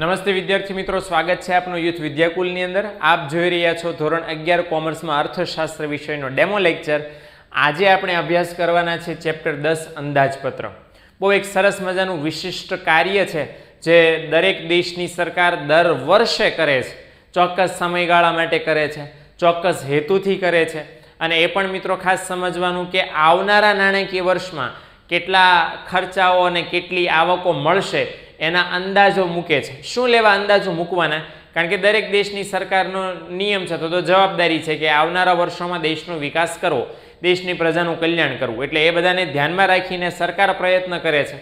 નમસ્તે વિદ્યાર્થી મિત્રો સ્વાગત છે આપનું યુથ વિદ્યાકુલની અંદર આપ જોઈ રહ્યા છો ધોરણ અગિયાર કોમર્સમાં અર્થશાસ્ત્ર વિષયનો ડેમો લેક્ચર આજે આપણે અભ્યાસ કરવાના છે ચેપ્ટર દસ અંદાજપત્ર બહુ એક સરસ મજાનું વિશિષ્ટ કાર્ય છે જે દરેક દેશની સરકાર દર વર્ષે કરે છે ચોક્કસ સમયગાળા માટે કરે છે ચોક્કસ હેતુથી કરે છે અને એ પણ મિત્રો ખાસ સમજવાનું કે આવનારા નાણાકીય વર્ષમાં કેટલા ખર્ચાઓ અને કેટલી આવકો મળશે એના અંદાજો મૂકે છે શું લેવા અંદાજો મૂકવાના કારણ કે દરેક દેશની સરકારનો નિયમ છે તો તો જવાબદારી છે કે આવનારા વર્ષોમાં દેશનો વિકાસ કરવો દેશની પ્રજાનું કલ્યાણ કરવું એટલે એ બધાને ધ્યાનમાં રાખીને સરકાર પ્રયત્ન કરે છે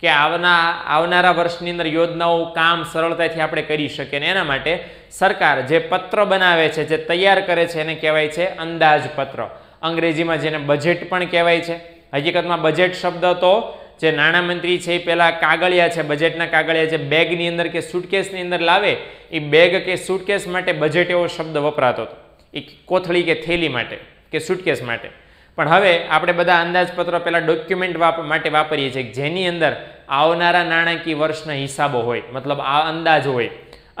કે આવના આવનારા વર્ષની અંદર યોજનાઓ કામ સરળતાથી આપણે કરી શકીએ ને એના માટે સરકાર જે પત્ર બનાવે છે જે તૈયાર કરે છે એને કહેવાય છે અંદાજપત્ર અંગ્રેજીમાં જેને બજેટ પણ કહેવાય છે હકીકતમાં બજેટ શબ્દ તો જે નાણામંત્રી છે એ પહેલાં કાગળિયા છે બજેટના કાગળિયા છે બેગની અંદર કે સૂટકેસની અંદર લાવે એ બેગ કે સૂટકેસ માટે બજેટ એવો શબ્દ વપરાતો હતો એ કોથળી કે થેલી માટે કે સૂટકેસ માટે પણ હવે આપણે બધા અંદાજપત્રો પહેલાં ડોક્યુમેન્ટ માટે વાપરીએ છીએ જેની અંદર આવનારા નાણાકીય વર્ષના હિસાબો હોય મતલબ આ અંદાજ હોય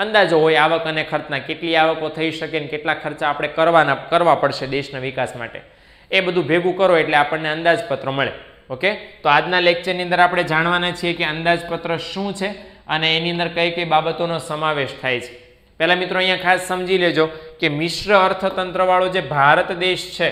અંદાજો હોય આવક અને ખર્ચના કેટલી આવકો થઈ શકે ને કેટલા ખર્ચા આપણે કરવાના કરવા પડશે દેશના વિકાસ માટે એ બધું ભેગું કરો એટલે આપણને અંદાજપત્રો મળે ઓકે તો આજના લેક્ચરની અંદર આપણે જાણવાના છીએ કે અંદાજપત્ર શું છે અને એની અંદર કઈ કઈ બાબતોનો સમાવેશ થાય છે પહેલાં મિત્રો અહીંયા ખાસ સમજી લેજો કે મિશ્ર અર્થતંત્રવાળો જે ભારત દેશ છે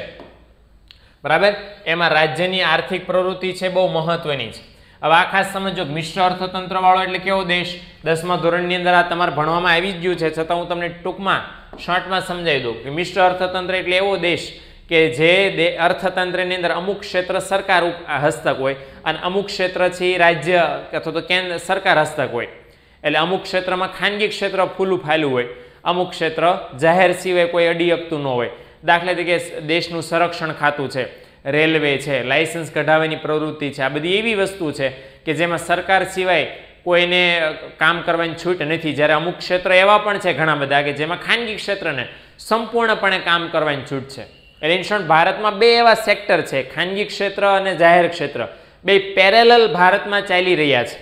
બરાબર એમાં રાજ્યની આર્થિક પ્રવૃત્તિ છે બહુ મહત્વની છે હવે આ ખાસ સમજો મિશ્ર અર્થતંત્ર વાળો એટલે કેવો દેશ દસમા ધોરણની અંદર આ તમારે ભણવામાં આવી જ ગયું છે છતાં હું તમને ટૂંકમાં શોર્ટમાં સમજાવી દઉં કે મિશ્ર અર્થતંત્ર એટલે એવો દેશ કે જે અર્થતંત્રની અંદર અમુક ક્ષેત્ર સરકાર હસ્તક હોય અને અમુક ક્ષેત્ર છે રાજ્ય અથવા તો કેન્દ્ર સરકાર હસ્તક હોય એટલે અમુક ક્ષેત્રમાં ખાનગી ક્ષેત્ર ફૂલું ફાયલું હોય અમુક ક્ષેત્ર જાહેર સિવાય કોઈ અડીયકતું ન હોય દાખલા તરીકે દેશનું સંરક્ષણ ખાતું છે રેલવે છે લાયસન્સ કઢાવવાની પ્રવૃત્તિ છે આ બધી એવી વસ્તુ છે કે જેમાં સરકાર સિવાય કોઈને કામ કરવાની છૂટ નથી જ્યારે અમુક ક્ષેત્ર એવા પણ છે ઘણા બધા કે જેમાં ખાનગી ક્ષેત્રને સંપૂર્ણપણે કામ કરવાની છૂટ છે રેન્શન ભારતમાં બે એવા સેક્ટર છે ખાનગી ક્ષેત્ર અને જાહેર ક્ષેત્ર બે પેરેલલ ભારતમાં ચાલી રહ્યા છે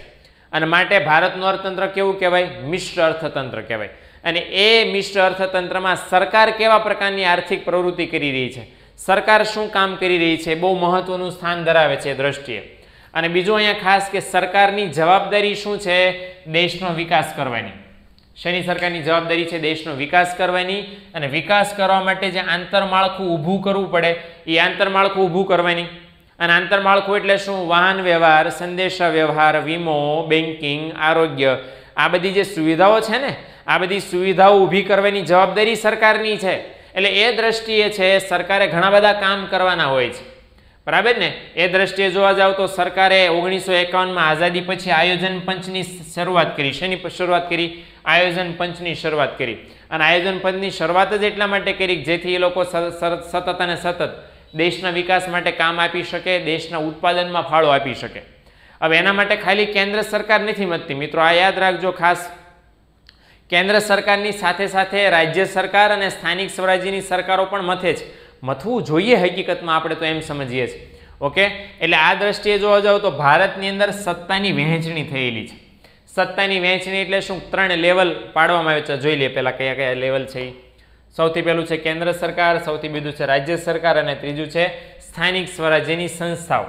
અને માટે ભારતનું અર્થતંત્ર કેવું કહેવાય મિશ્ર અર્થતંત્ર કહેવાય અને એ મિશ્ર અર્થતંત્રમાં સરકાર કેવા પ્રકારની આર્થિક પ્રવૃત્તિ કરી રહી છે સરકાર શું કામ કરી રહી છે બહુ મહત્વનું સ્થાન ધરાવે છે દ્રષ્ટિએ અને બીજું અહીંયા ખાસ કે સરકારની જવાબદારી શું છે દેશનો વિકાસ કરવાની શેની સરકારની જવાબદારી છે દેશનો વિકાસ કરવાની અને વિકાસ કરવા માટે જે આંતરમાળખું ઊભું કરવું પડે એ આંતરમાળખું ઊભું કરવાની અને આંતરમાળખું એટલે શું વાહન વ્યવહાર સંદેશા વ્યવહાર વીમો બેન્કિંગ આરોગ્ય આ બધી જે સુવિધાઓ છે ને આ બધી સુવિધાઓ ઊભી કરવાની જવાબદારી સરકારની છે એટલે એ દ્રષ્ટિએ છે સરકારે ઘણા બધા કામ કરવાના હોય છે બરાબર ને એ દ્રષ્ટિએ જોવા જાવ તો સરકારે ઓગણીસો એકાવનમાં આઝાદી પછી આયોજન પંચની શરૂઆત કરી શેની શરૂઆત કરી આયોજન પંચની શરૂઆત કરી અને આયોજન પંચની શરૂઆત જ એટલા માટે કરી જેથી એ લોકો સતત અને સતત દેશના વિકાસ માટે કામ આપી શકે દેશના ઉત્પાદનમાં ફાળો આપી શકે હવે એના માટે ખાલી કેન્દ્ર સરકાર નથી મતતી મિત્રો આ યાદ રાખજો ખાસ કેન્દ્ર સરકારની સાથે સાથે રાજ્ય સરકાર અને સ્થાનિક સ્વરાજ્યની સરકારો પણ મથે છે મથવું જોઈએ હકીકતમાં આપણે તો એમ સમજીએ છીએ ઓકે એટલે આ દ્રષ્ટિએ જોવા જાવ તો ભારતની અંદર સત્તાની વહેંચણી થયેલી છે સત્તાની વહેંચણી એટલે શું ત્રણ લેવલ પાડવામાં આવે છે જોઈ લઈએ પહેલાં કયા કયા લેવલ છે સૌથી પહેલું છે કેન્દ્ર સરકાર સૌથી બીજું છે રાજ્ય સરકાર અને ત્રીજું છે સ્થાનિક સ્વરાજ્યની સંસ્થાઓ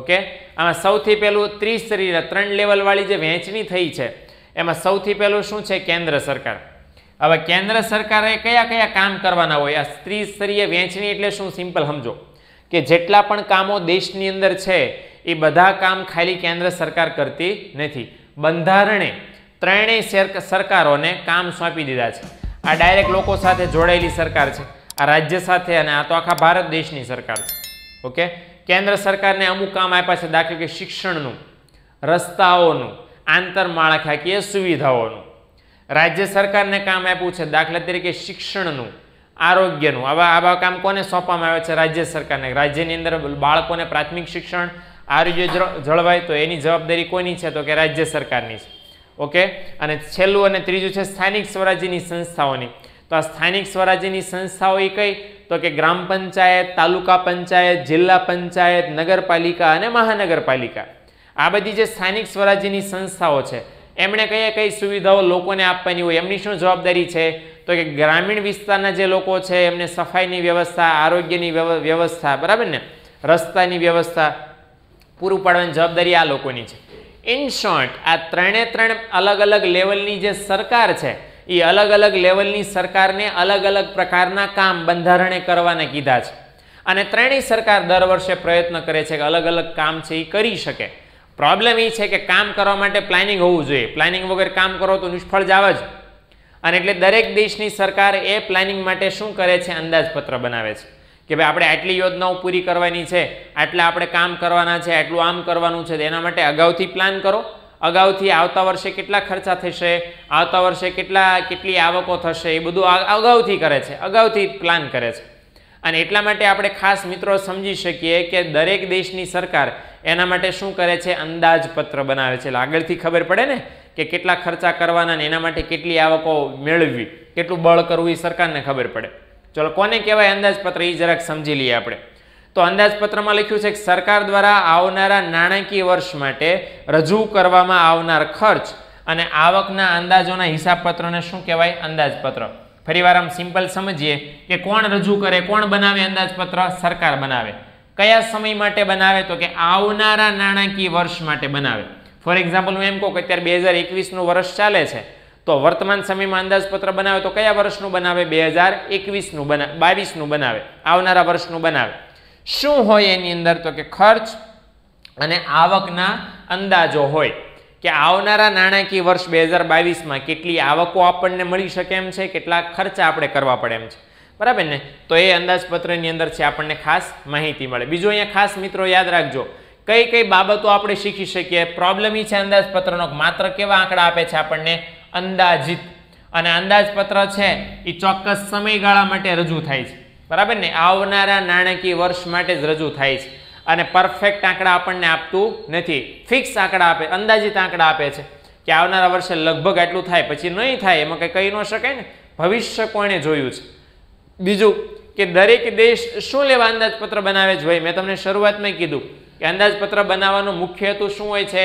ઓકે આમાં સૌથી પહેલું ત્રિસ્તરીય ત્રણ લેવલવાળી જે વહેંચણી થઈ છે એમાં સૌથી પહેલું શું છે કેન્દ્ર સરકાર હવે કેન્દ્ર સરકારે કયા કયા કામ કરવાના હોય આ સ્ત્રીસ્તરીય વહેંચણી એટલે શું સિમ્પલ સમજો કે જેટલા પણ કામો દેશની અંદર છે એ બધા કામ ખાલી કેન્દ્ર સરકાર કરતી નથી બંધારણે ત્રણેય સરકારોને કામ સોંપી દીધા છે આ ડાયરેક્ટ લોકો સાથે જોડાયેલી સરકાર છે આ રાજ્ય સાથે અને આ તો આખા ભારત દેશની સરકાર છે ઓકે કેન્દ્ર સરકારને અમુક કામ આપ્યા છે દાખલા કે શિક્ષણનું રસ્તાઓનું આંતરમાળખાકીય સુવિધાઓનું રાજ્ય સરકારને કામ આપ્યું છે દાખલા તરીકે શિક્ષણનું આરોગ્યનું આવા આવા કામ કોને સોંપવામાં આવે છે રાજ્ય સરકારને રાજ્યની અંદર બાળકોને પ્રાથમિક શિક્ષણ આરોગ્ય જળવાય તો એની જવાબદારી કોની છે તો કે રાજ્ય સરકારની છે ઓકે અને છેલ્લું અને ત્રીજું છે સ્થાનિક સ્વરાજ્યની સંસ્થાઓની તો આ સ્થાનિક સ્વરાજ્યની સંસ્થાઓ એ કઈ તો કે ગ્રામ પંચાયત તાલુકા પંચાયત જિલ્લા પંચાયત નગરપાલિકા અને મહાનગરપાલિકા આ બધી જે સ્થાનિક સ્વરાજ્યની સંસ્થાઓ છે એમણે કઈ કઈ સુવિધાઓ લોકોને આપવાની હોય એમની શું જવાબદારી છે તો કે ગ્રામીણ વિસ્તારના જે લોકો છે એમને સફાઈની વ્યવસ્થા આરોગ્યની વ્યવસ્થા બરાબર ને રસ્તાની વ્યવસ્થા પૂરું પાડવાની જવાબદારી આ લોકોની છે ઇન શોર્ટ આ ત્રણે ત્રણ અલગ અલગ લેવલની જે સરકાર છે એ અલગ અલગ લેવલની સરકારને અલગ અલગ પ્રકારના કામ બંધારણે કરવાને કીધા છે અને ત્રણેય સરકાર દર વર્ષે પ્રયત્ન કરે છે કે અલગ અલગ કામ છે એ કરી શકે પ્રોબ્લેમ એ છે કે કામ કરવા માટે પ્લાનિંગ હોવું જોઈએ પ્લાનિંગ વગર કામ કરો તો નિષ્ફળ જાવ જ અને એટલે દરેક દેશની સરકાર એ પ્લાનિંગ માટે શું કરે છે અંદાજપત્ર બનાવે છે કે ભાઈ આપણે આટલી યોજનાઓ પૂરી કરવાની છે આટલા આપણે કામ કરવાના છે આટલું આમ કરવાનું છે એના માટે અગાઉથી પ્લાન કરો અગાઉથી આવતા વર્ષે કેટલા ખર્ચા થશે આવતા વર્ષે કેટલા કેટલી આવકો થશે એ બધું અગાઉથી કરે છે અગાઉથી પ્લાન કરે છે અને એટલા માટે આપણે ખાસ મિત્રો સમજી શકીએ કે દરેક દેશની સરકાર એના માટે શું કરે છે અંદાજપત્ર બનાવે છે એટલે આગળથી ખબર પડે ને કે કેટલા ખર્ચા કરવાના ને એના માટે કેટલી આવકો મેળવવી કેટલું બળ કરવું એ સરકારને ખબર પડે ચલો કોને કહેવાય અંદાજપત્ર એ જરાક સમજી લઈએ આપણે તો અંદાજપત્રમાં લખ્યું છે કે સરકાર દ્વારા આવનારા નાણાકીય વર્ષ માટે રજૂ કરવામાં આવનાર ખર્ચ અને આવકના અંદાજોના હિસાબપત્રને શું કહેવાય અંદાજપત્ર ફરી વાર આમ સિમ્પલ સમજીએ કે કોણ રજૂ કરે કોણ બનાવે અંદાજપત્ર સરકાર બનાવે કયા સમય માટે બનાવે તો કે આવનારા નાણાકીય વર્ષ માટે બનાવે ફોર એક્ઝામ્પલ હું એમ કહું કે અત્યારે બે હજાર એકવીસનું વર્ષ ચાલે છે તો વર્તમાન સમયમાં અંદાજપત્ર બનાવે તો કયા વર્ષનું બનાવે બે હજાર એકવીસનું બનાવે બાવીસનું બનાવે આવનારા વર્ષનું બનાવે શું હોય એની અંદર તો કે ખર્ચ અને આવકના અંદાજો હોય કે આવનારા નાણાકીય વર્ષ બે હજાર બાવીસમાં કેટલી આવકો આપણને મળી શકે એમ છે કેટલા ખર્ચા આપણે કરવા પડે એમ છે બરાબર ને તો એ અંદાજપત્રની અંદર છે આપણને ખાસ માહિતી મળે બીજું અહીંયા ખાસ મિત્રો યાદ રાખજો કઈ કઈ બાબતો આપણે શીખી શકીએ પ્રોબ્લેમ એ છે અંદાજપત્રનો માત્ર કેવા આંકડા આપે છે આપણને અંદાજિત અને અંદાજપત્ર છે એ ચોક્કસ સમયગાળા માટે રજૂ થાય છે બરાબર ને આવનારા નાણાકીય વર્ષ માટે જ રજૂ થાય છે અને પરફેક્ટ આંકડા આપણને આપતું નથી ફિક્સ આંકડા આપે અંદાજિત આંકડા આપે છે કે આવનારા વર્ષે લગભગ આટલું થાય પછી નહીં થાય એમાં કંઈ કહી ન શકાય ને ભવિષ્ય કોણે જોયું છે બીજું કે દરેક દેશ શું લેવા અંદાજપત્ર બનાવે છે ભાઈ મેં તમને શરૂઆતમાં કીધું કે અંદાજપત્ર બનાવવાનો મુખ્ય હેતુ શું હોય છે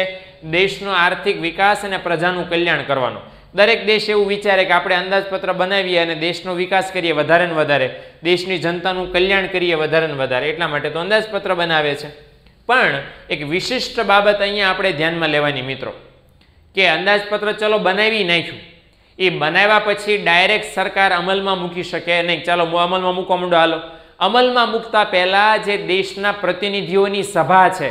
દેશનો આર્થિક વિકાસ અને પ્રજાનું કલ્યાણ કરવાનો દરેક દેશ એવું વિચારે કે આપણે અંદાજપત્ર બનાવીએ અને દેશનો વિકાસ કરીએ વધારે ને વધારે દેશની જનતાનું કલ્યાણ કરીએ વધારે ને વધારે એટલા માટે તો અંદાજપત્ર બનાવે છે પણ એક વિશિષ્ટ બાબત અહીંયા આપણે ધ્યાનમાં લેવાની મિત્રો કે અંદાજપત્ર ચલો બનાવી નાખ્યું એ બનાવ્યા પછી ડાયરેક્ટ સરકાર અમલમાં મૂકી શકે નહીં ચાલો અમલમાં મૂકવા માંડો હાલો અમલમાં મૂકતા પહેલાં જે દેશના પ્રતિનિધિઓની સભા છે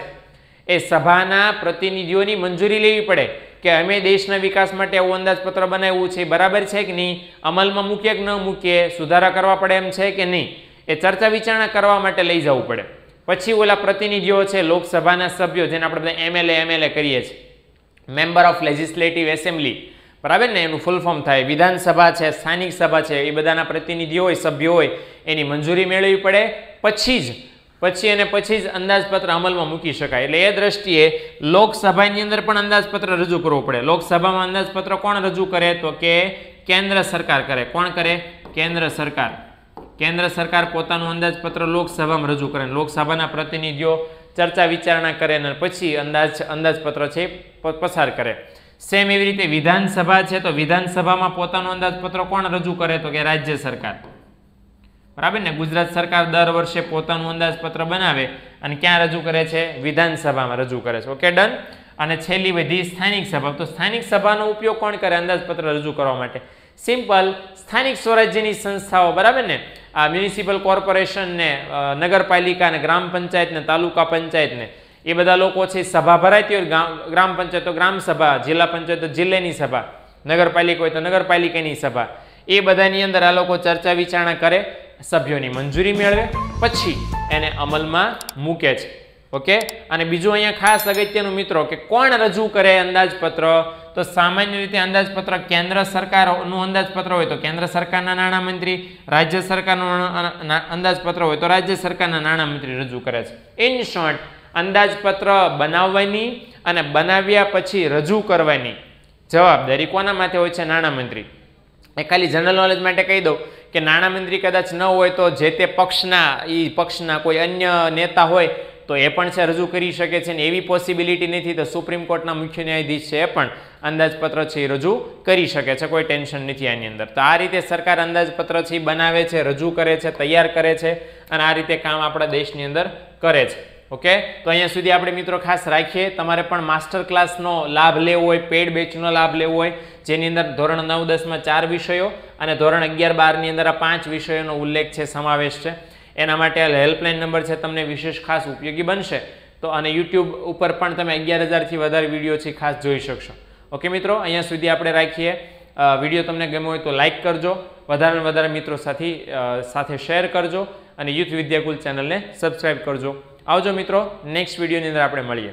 એ સભાના પ્રતિનિધિઓની મંજૂરી લેવી પડે કે અમે દેશના વિકાસ માટે આવું અંદાજપત્ર બનાવ્યું છે બરાબર છે કે નહીં અમલમાં મૂકીએ કે ન મૂકીએ સુધારા કરવા પડે એમ છે કે નહીં એ ચર્ચા વિચારણા કરવા માટે લઈ જવું પડે પછી ઓલા પ્રતિનિધિઓ છે લોકસભાના સભ્યો જેને આપણે બધા એમએલએ એમએલએ કરીએ છીએ મેમ્બર ઓફ લેજિસ્લેટિવ એસેમ્બલી બરાબર ને એનું ફૂલ ફોર્મ થાય વિધાનસભા છે સ્થાનિક સભા છે એ બધાના પ્રતિનિધિઓ હોય સભ્યો હોય એની મંજૂરી મેળવવી પડે પછી જ પછી અને પછી જ અંદાજપત્ર અમલમાં મૂકી શકાય એટલે એ દ્રષ્ટિએ લોકસભાની અંદર પણ અંદાજપત્ર રજૂ કરવું પડે લોકસભામાં અંદાજપત્ર કોણ રજૂ કરે તો કે કેન્દ્ર સરકાર કરે કોણ કરે કેન્દ્ર સરકાર કેન્દ્ર સરકાર પોતાનું અંદાજપત્ર લોકસભામાં રજૂ કરે લોકસભાના પ્રતિનિધિઓ ચર્ચા વિચારણા કરે અને પછી અંદાજ અંદાજપત્ર છે પસાર કરે સેમ એવી રીતે વિધાનસભા છે તો વિધાનસભામાં પોતાનો અંદાજપત્ર કોણ રજૂ કરે તો કે રાજ્ય સરકાર બરાબર ને ગુજરાત સરકાર દર વર્ષે પોતાનું અંદાજપત્ર બનાવે અને ક્યાં રજૂ કરે છે વિધાનસભામાં રજૂ કરે છે ઓકે ડન અને છેલ્લી બધી સ્થાનિક સભા તો સ્થાનિક સભાનો ઉપયોગ કોણ કરે અંદાજપત્ર રજૂ કરવા માટે સિમ્પલ સ્થાનિક સ્વરાજ્યની સંસ્થાઓ બરાબર ને આ મ્યુનિસિપલ કોર્પોરેશનને નગરપાલિકા અને ગ્રામ પંચાયતને તાલુકા પંચાયતને એ બધા લોકો છે સભા ભરાતી હોય ગ્રામ પંચાયત તો ગ્રામ સભા જિલ્લા પંચાયત તો જિલ્લાની સભા નગરપાલિકા હોય તો નગરપાલિકાની સભા એ બધાની અંદર આ લોકો ચર્ચા વિચારણા કરે સભ્યોની મંજૂરી મેળવે પછી એને અમલમાં મૂકે છે ઓકે અને બીજું અહીંયા ખાસ અગત્યનું મિત્રો કે કોણ રજૂ કરે અંદાજપત્ર તો સામાન્ય રીતે અંદાજપત્ર કેન્દ્ર સરકારનું અંદાજપત્ર હોય તો કેન્દ્ર સરકારના નાણામંત્રી રાજ્ય સરકારનું અંદાજપત્ર હોય તો રાજ્ય સરકારના નાણામંત્રી રજૂ કરે છે ઇન શોર્ટ અંદાજપત્ર બનાવવાની અને બનાવ્યા પછી રજૂ કરવાની જવાબદારી કોના માથે હોય છે નાણામંત્રી એ ખાલી જનરલ નોલેજ માટે કહી દઉં કે નાણામંત્રી કદાચ ન હોય તો જે તે પક્ષના એ પક્ષના કોઈ અન્ય નેતા હોય તો એ પણ છે રજૂ કરી શકે છે ને એવી પોસિબિલિટી નથી તો સુપ્રીમ કોર્ટના મુખ્ય ન્યાયાધીશ છે એ પણ અંદાજપત્ર છે એ રજૂ કરી શકે છે કોઈ ટેન્શન નથી આની અંદર તો આ રીતે સરકાર અંદાજપત્ર છે બનાવે છે રજૂ કરે છે તૈયાર કરે છે અને આ રીતે કામ આપણા દેશની અંદર કરે છે ઓકે તો અહીંયા સુધી આપણે મિત્રો ખાસ રાખીએ તમારે પણ માસ્ટર ક્લાસનો લાભ લેવો હોય પેડ બેચનો લાભ લેવો હોય જેની અંદર ધોરણ નવ દસમાં ચાર વિષયો અને ધોરણ અગિયાર બારની અંદર આ પાંચ વિષયોનો ઉલ્લેખ છે સમાવેશ છે એના માટે હેલ્પલાઇન નંબર છે તમને વિશેષ ખાસ ઉપયોગી બનશે તો અને યુટ્યુબ ઉપર પણ તમે અગિયાર હજારથી વધારે વિડીયોથી ખાસ જોઈ શકશો ઓકે મિત્રો અહીંયા સુધી આપણે રાખીએ વિડીયો તમને ગમ્યો હોય તો લાઇક કરજો વધારે વધારે મિત્રો સાથે સાથે શેર કરજો અને યુથ વિદ્યાકુલ ચેનલને સબસ્ક્રાઈબ કરજો આવજો મિત્રો નેક્સ્ટ વિડીયોની અંદર આપણે મળીએ